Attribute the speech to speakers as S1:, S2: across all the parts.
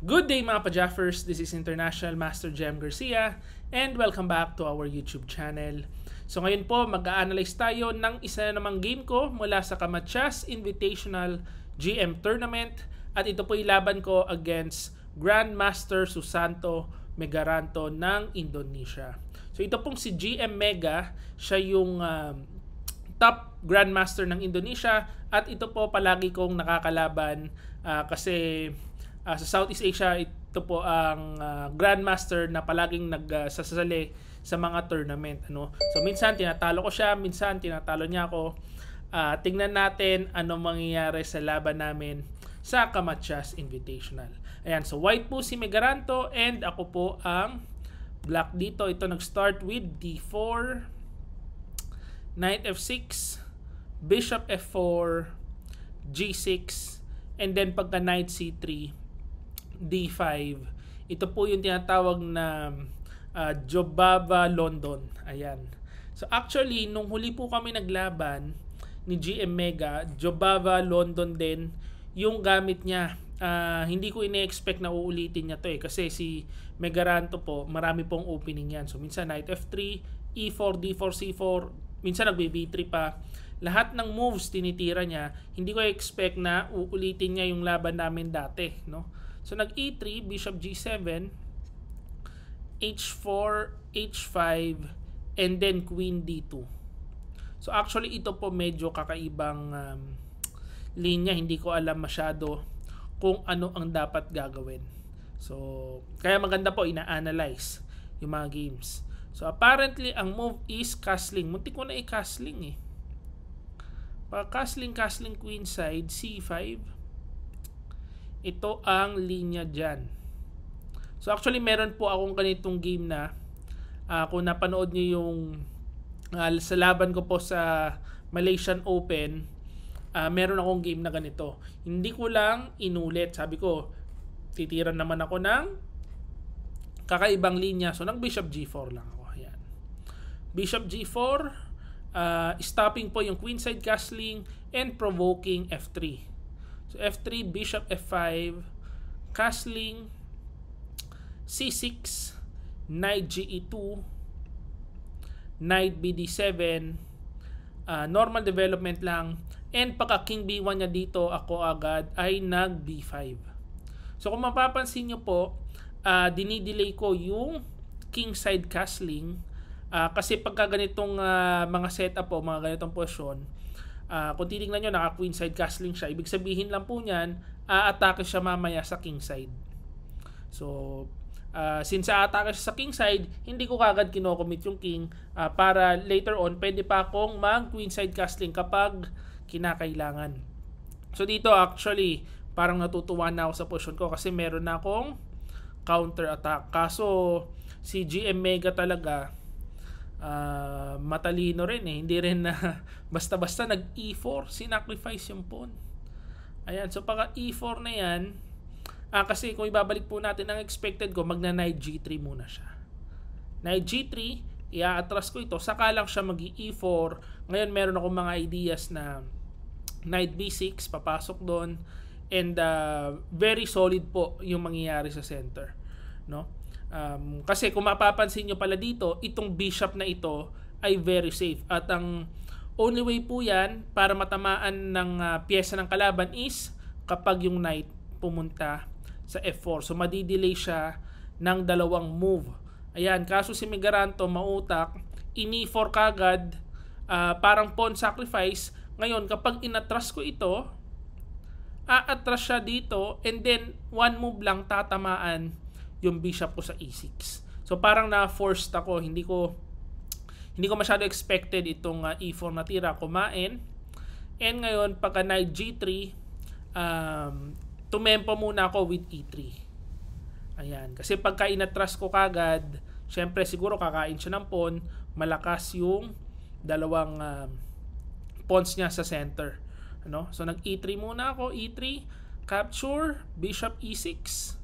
S1: Good day mga pa-Jaffers! This is International Master Jem Garcia and welcome back to our YouTube channel. So ngayon po, mag analyze tayo ng isa na namang game ko mula sa Kamachas Invitational GM Tournament at ito po ilaban ko against Grandmaster Susanto Megaranto ng Indonesia. So ito pong si GM Mega, siya yung um, top Grandmaster ng Indonesia at ito po palagi kong nakakalaban uh, kasi uh, sa Southeast Asia ito po ang uh, grandmaster na palaging nagsasali ah, uh, sa mga tournament ano so minsan tinatalo ko siya minsan tinatalo niya ako uh, tingnan natin ano mangyayari sa laban namin sa Kamachas Invitational ayan so white po si Megaranto and ako po ang black dito ito nag-start with d4 knight f6 bishop f4 g6 and then pagka knight c3 d 5. Ito po yung tinatawag na uh, ah, Jobava London. Ayan. So actually, nung huli po kami naglaban ni GM Mega, Jobava London din yung gamit niya. Uh, hindi ko ine-expect na uulitin niya to eh kasi si Megaranto po marami pong opening yan. So minsan knight F3, E4, D4, C4, minsan nagbe-B3 pa. Lahat ng moves tinitira niya, hindi ko expect na uulitin niya yung laban namin dati, no? So nag E3, bishop G7, H4, H5, and then queen D2. So actually ito po medyo kakaibang um, linya, hindi ko alam masyado kung ano ang dapat gagawin. So kaya maganda po ina-analyze yung mga games. So apparently ang move is castling. Muntik ko na i-castling eh. Pag castling, castling queen side, C5 ito ang linya dyan. So actually meron po akong ganitong game na uh, kung napanood niyo yung uh, sa laban ko po sa Malaysian Open, uh, meron akong game na ganito. Hindi ko lang inulit. Sabi ko, titira naman ako ng kakaibang linya. So nang bishop g4 lang ako. Ayan. Bishop g4, uh, stopping po yung queenside castling and provoking f3. So F3, Bishop F5, castling, C6, Knight g 2 e Knight BD7, uh, ah, normal development lang, and pagka King B1 niya dito, ako agad ay nag B5. So kung mapapansin nyo po, uh, dinidelay ko yung kingside castling uh, kasi pagka ganitong uh, mga setup o mga ganitong posisyon Uh, kung titingnan nyo, naka queenside castling siya. Ibig sabihin lang po niyan, aatake siya mamaya sa kingside. So, uh, since aatake siya sa kingside, hindi ko kagad kinocommit yung king uh, para later on, pwede pa akong mag queenside castling kapag kinakailangan. So, dito actually, parang natutuwa na ako sa position ko kasi meron na akong counter attack. Kaso, si GM Mega talaga, uh, matalino rin eh. Hindi rin na basta-basta nag E4, sinacrifice yung pawn. Ayan, so pagka E4 na yan, ah, kasi kung ibabalik po natin ang expected ko, magna knight G3 muna siya. Knight G3, iaatras ko ito, saka lang siya mag E4. Ngayon meron akong mga ideas na knight B6, papasok doon, and uh, very solid po yung mangyayari sa center. No? Um, kasi kung mapapansin nyo pala dito, itong bishop na ito ay very safe. At ang only way po yan para matamaan ng uh, pyesa ng kalaban is kapag yung knight pumunta sa F4. So madidelay siya ng dalawang move. Ayan, kaso si Megaranto mautak, ini for kagad, uh, parang pawn sacrifice. Ngayon, kapag inatras ko ito, aatras siya dito and then one move lang tatamaan yung bishop ko sa e6. So parang na-forced ako, hindi ko hindi ko masyado expected itong uh, ah, e4 na tira kumain. And ngayon pagka knight g3, um, tumempo muna ako with e3. Ayan, kasi pagka inatras ko kagad, syempre siguro kakain siya ng pawn, malakas yung dalawang uh, pawns niya sa center. Ano? So nag e3 muna ako, e3, capture, bishop e6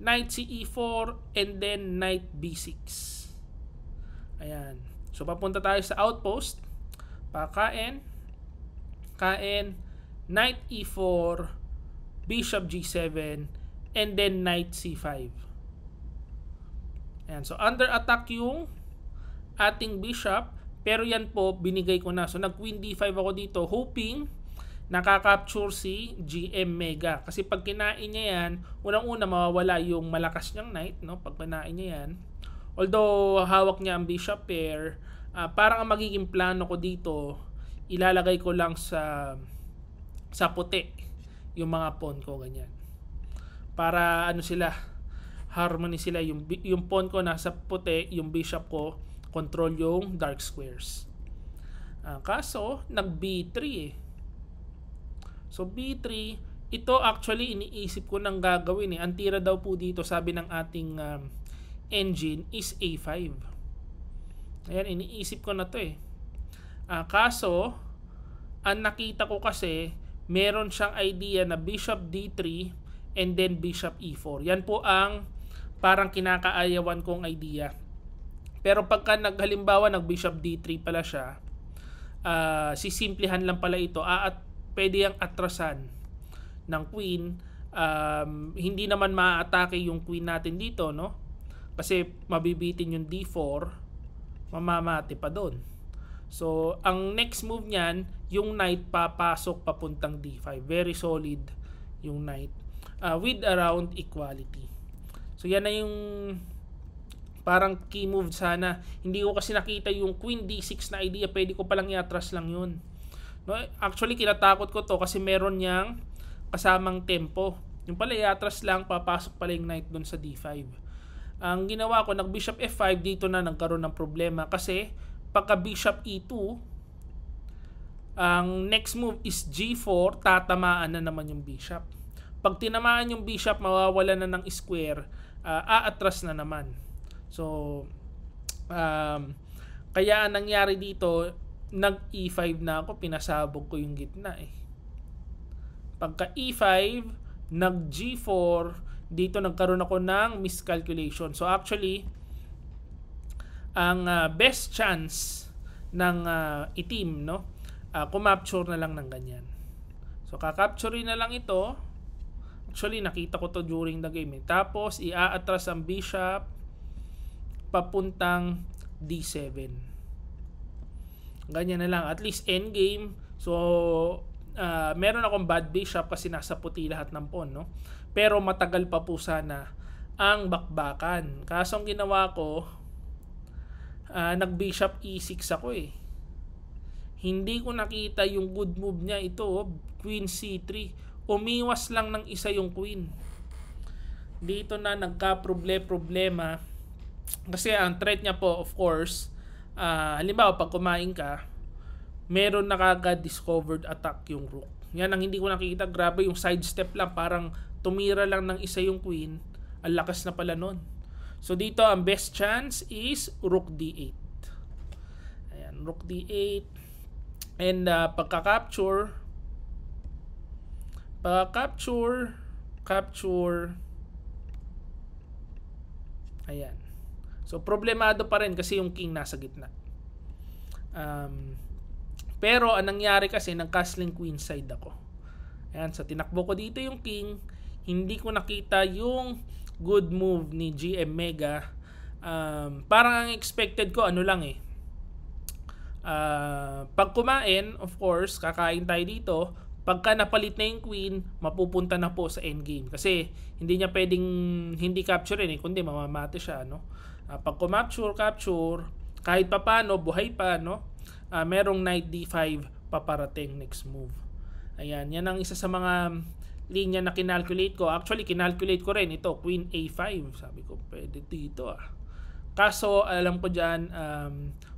S1: knight c e4 and then knight b6 ayan so papunta tayo sa outpost pakain kain knight e4 bishop g7 and then knight c5 ayan so under attack yung ating bishop pero yan po binigay ko na so nag queen d5 ako dito hoping nakaka-capture si GM Mega. Kasi pag kinain niya yan, unang-una mawawala yung malakas niyang knight, no? Pag kinain niya yan. Although hawak niya ang bishop pair, uh, parang ang magiging plano ko dito, ilalagay ko lang sa sa puti yung mga pawn ko ganyan. Para ano sila, harmony sila yung yung pawn ko nasa puti, yung bishop ko control yung dark squares. Uh, kaso nag B3 eh. So B3, ito actually iniisip ko nang gagawin eh. Ang tira daw po dito sabi ng ating um, engine is A5. Ayan, iniisip ko na to eh. Uh, kaso, ang nakita ko kasi, meron siyang idea na bishop D3 and then bishop E4. Yan po ang parang kinakaayawan kong idea. Pero pagka naghalimbawa nag bishop D3 pala siya, uh, sisimplihan lang pala ito. Ah, at pwede yang atrasan ng queen. Um, hindi naman maaatake yung queen natin dito, no? Kasi mabibitin yung d4, mamamati pa doon. So, ang next move niyan, yung knight papasok papuntang d5. Very solid yung knight. Uh, with around equality. So, yan na yung parang key move sana. Hindi ko kasi nakita yung queen d6 na idea. Pwede ko palang i-atras lang yun. No, actually kinatakot ko to kasi meron niyang kasamang tempo. Yung pala iatras lang papasok pala yung knight doon sa d5. Ang ginawa ko nag bishop f5 dito na nagkaroon ng problema kasi pagka bishop e2 ang next move is g4 tatamaan na naman yung bishop. Pag tinamaan yung bishop mawawala na ng square uh, aatras na naman. So um, kaya nangyari dito nag E5 na ako, pinasabog ko yung gitna eh. Pagka E5, nag G4, dito nagkaroon ako ng miscalculation. So actually, ang uh, best chance ng uh, ah, itim, no? Uh, kumapture na lang ng ganyan. So kakapture na lang ito. Actually, nakita ko to during the game. Eh. Tapos, iaatras ang bishop papuntang D7. Ganyan na lang. At least end game So, uh, meron akong bad bishop kasi nasa puti lahat ng pawn, no? Pero matagal pa po sana ang bakbakan. Kaso ang ginawa ko, uh, nag-bishop e6 ako eh. Hindi ko nakita yung good move niya ito, oh, queen c3. Umiwas lang ng isa yung queen. Dito na nagka-problema. Kasi ang threat niya po, of course, uh, halimbawa pag kumain ka, meron nakaka-discovered attack yung rook. Yan ang hindi ko nakikita. Grabe yung side step lang. Parang tumira lang ng isa yung queen. Ang lakas na pala nun. So dito, ang best chance is rook d8. Ayan, rook d8. And uh, pagka-capture, pagka-capture, capture, ayan. So problemado pa rin kasi yung king nasa gitna. Um, pero ang nangyari kasi ng castling queen side ako. Ayan, so tinakbo ko dito yung king. Hindi ko nakita yung good move ni GM Mega. Um, parang ang expected ko ano lang eh. Uh, pag kumain, of course, kakain tayo dito. Pagka napalit na yung queen, mapupunta na po sa endgame. Kasi hindi niya pwedeng hindi capturein eh, kundi mamamate siya. ano? Uh, pag kumapture, capture, kahit papano, buhay pa, no? Uh, merong knight d5 paparating next move. Ayan, yan ang isa sa mga linya na kinalculate ko. Actually, kinalculate ko rin ito, queen a5. Sabi ko, pwede dito ah. Kaso, alam ko dyan, um,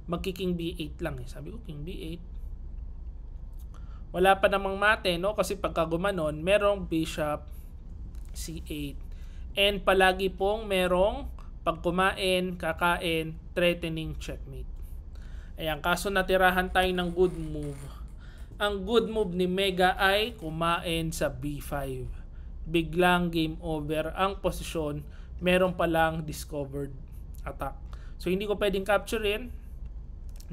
S1: magki-king b8 lang eh. Sabi ko, king b8. Wala pa namang mate, no? Kasi pagka gumanon, merong bishop c8. And palagi pong merong pag kumain, kakain, threatening checkmate. Ayan, kaso natirahan tayo ng good move. Ang good move ni Mega ay kumain sa B5. Biglang game over ang posisyon, meron palang discovered attack. So hindi ko pwedeng capturein.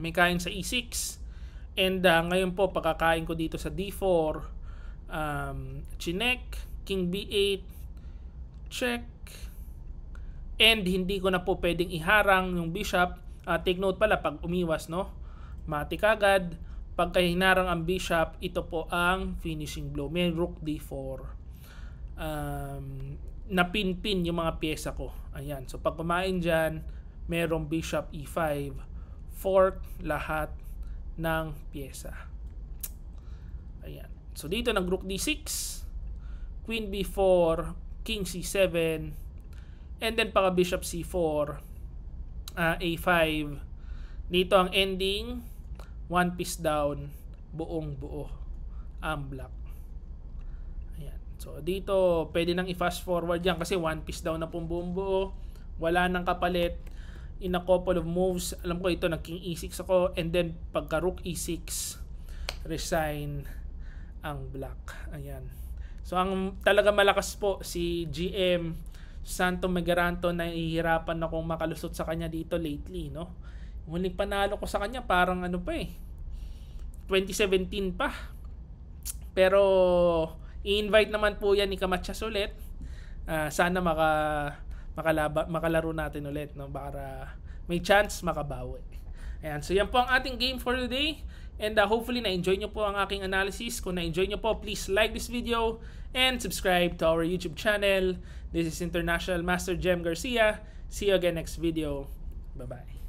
S1: May kain sa E6. And uh, ngayon po pagkakain ko dito sa D4, um, chinek, king B8, check, and hindi ko na po pwedeng iharang yung bishop. Uh, take note pala pag umiwas no. Mati kagad. Pagka hinarang ang bishop, ito po ang finishing blow. May rook d4. Um, napinpin yung mga pyesa ko. Ayan. So pag kumain dyan, merong bishop e5, fork lahat ng piyesa. Ayan. So dito nag rook d6, queen b4, king c7, And then paka bishop c4, uh, ah, a5. Dito ang ending, one piece down, buong buo ang black. Ayan. So dito, pwede nang i-fast forward yan kasi one piece down na pong buong buo. Wala nang kapalit. In a couple of moves, alam ko ito, naging king e6 ako. And then pagka rook e6, resign ang black. Ayan. So ang talaga malakas po si GM Santo Megaranto na ihirapan akong makalusot sa kanya dito lately, no? Huling panalo ko sa kanya parang ano pa eh, 2017 pa. Pero i-invite naman po yan ni Kamachas ulit. Uh, sana maka makalaba, makalaro natin ulit no para may chance makabawi. Ayan, so yan po ang ating game for today. And uh, hopefully na-enjoy nyo po ang aking analysis. Kung na-enjoy nyo po, please like this video and subscribe to our YouTube channel. This is International Master Jem Garcia. See you again next video. Bye-bye.